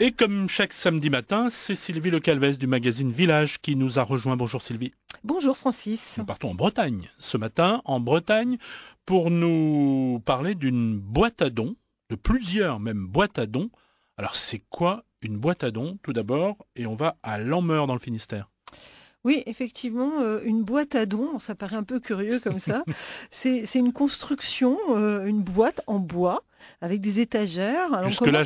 Et comme chaque samedi matin, c'est Sylvie Le Calvez du magazine Village qui nous a rejoint. Bonjour Sylvie. Bonjour Francis. Nous partons en Bretagne ce matin, en Bretagne, pour nous parler d'une boîte à dons, de plusieurs même boîtes à dons. Alors c'est quoi une boîte à dons tout d'abord Et on va à Lammeur dans le Finistère. Oui, effectivement, euh, une boîte à dons, ça paraît un peu curieux comme ça. c'est une construction, euh, une boîte en bois avec des étagères. Jusque-là,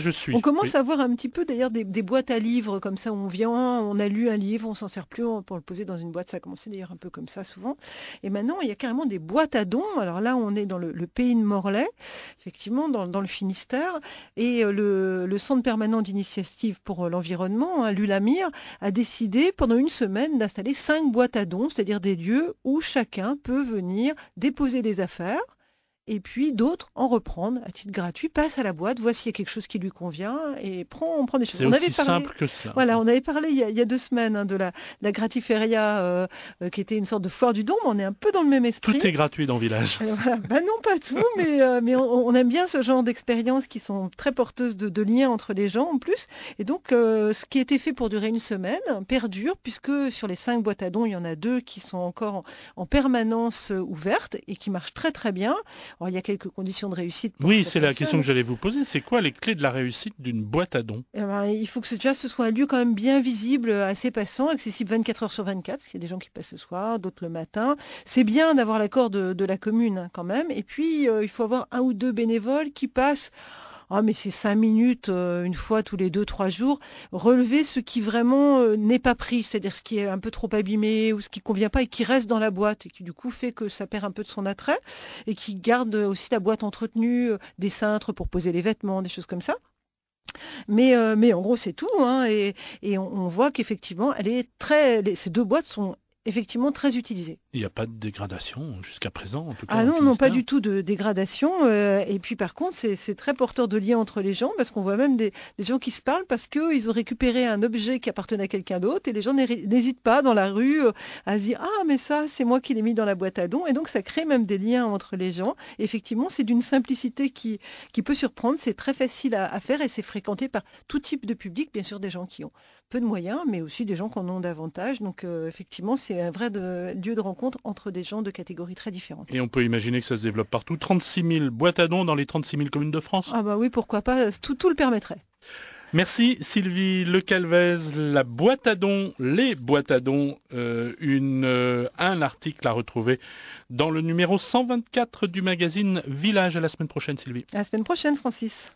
je, suis. On commence à voir un petit peu d'ailleurs des, boîtes à livres, comme ça, on vient, on a lu un livre, on s'en sert plus pour le poser dans une boîte. Ça a commencé d'ailleurs un peu comme ça souvent. Et maintenant, il y a carrément des boîtes à dons. Alors là, on est dans le, pays de Morlaix, effectivement, dans, le Finistère. Et euh, le, Centre permanent d'initiative pour euh, l'environnement, hein, l'ULAMIR, a décidé pendant une semaine d'installer cinq boîtes à dons, c'est-à-dire des lieux où chacun peut venir déposer des affaires et puis d'autres en reprendre à titre gratuit, passent à la boîte, voici quelque chose qui lui convient et prend, on prend des choses. C'est aussi simple que cela. Voilà, on avait parlé il y a, deux semaines hein, de la, gratiféria euh, euh, qui était une sorte de foire du don, mais on est un peu dans le même esprit. Tout est gratuit dans le village. Euh, bah non, pas tout, mais, mais on, aime bien ce genre d'expériences qui sont très porteuses de, liens entre les gens en plus. Et donc, ce qui a été fait pour durer une semaine perdure puisque sur les cinq boîtes à dons, il y en a deux qui sont encore en permanence ouvertes et qui marchent très très bien. Oh, il y a quelques conditions de réussite. oui, c'est la question que j'allais vous poser. C'est quoi les clés de la réussite d'une boîte à dons eh ben, Il faut que déjà ce soit un lieu quand même bien visible, assez passant, accessible 24 heures sur 24, Il qu'il y a des gens qui passent le soir, d'autres le matin. C'est bien d'avoir l'accord de, la commune hein, quand même. Et puis, euh, il faut avoir un ou deux bénévoles qui passent ah mais c'est cinq minutes euh, une fois tous les deux, trois jours, relever ce qui vraiment euh, n'est pas pris, c'est-à-dire ce qui est un peu trop abîmé ou ce qui ne convient pas et qui reste dans la boîte et qui du coup fait que ça perd un peu de son attrait et qui garde aussi la boîte entretenue, euh, des cintres pour poser les vêtements, des choses comme ça. Mais, mais en gros, c'est tout. Hein, et, on, voit qu'effectivement, elle est très, ces deux boîtes sont effectivement très utilisées. Il n'y a pas de dégradation jusqu'à présent, en tout cas. Ah non, non, pas du tout de dégradation. Euh, et puis par contre, c'est très porteur de liens entre les gens, parce qu'on voit même des, gens qui se parlent parce qu'ils ont récupéré un objet qui appartenait à quelqu'un d'autre, et les gens n'hésitent pas dans la rue euh, à se dire Ah, mais ça, c'est moi qui l'ai mis dans la boîte à dons. Et donc, ça crée même des liens entre les gens. effectivement, c'est d'une simplicité qui, qui peut surprendre. C'est très facile à, faire et c'est fréquenté par tout type de public, bien sûr, des gens qui ont peu de moyens, mais aussi des gens qui en ont davantage. Donc, euh, effectivement, c'est un vrai lieu de rencontre entre des gens de catégories très différentes. Et on peut imaginer que ça se développe partout. 36 000 boîtes à dons dans les 36 000 communes de France Ah bah oui, pourquoi pas, euh, tout, tout le permettrait. Merci Sylvie Le Calvez, la boîte à dons, les boîtes à dons, euh, euh, un article à retrouver dans le numéro 124 du magazine Village. À la semaine prochaine Sylvie. À la semaine prochaine Francis.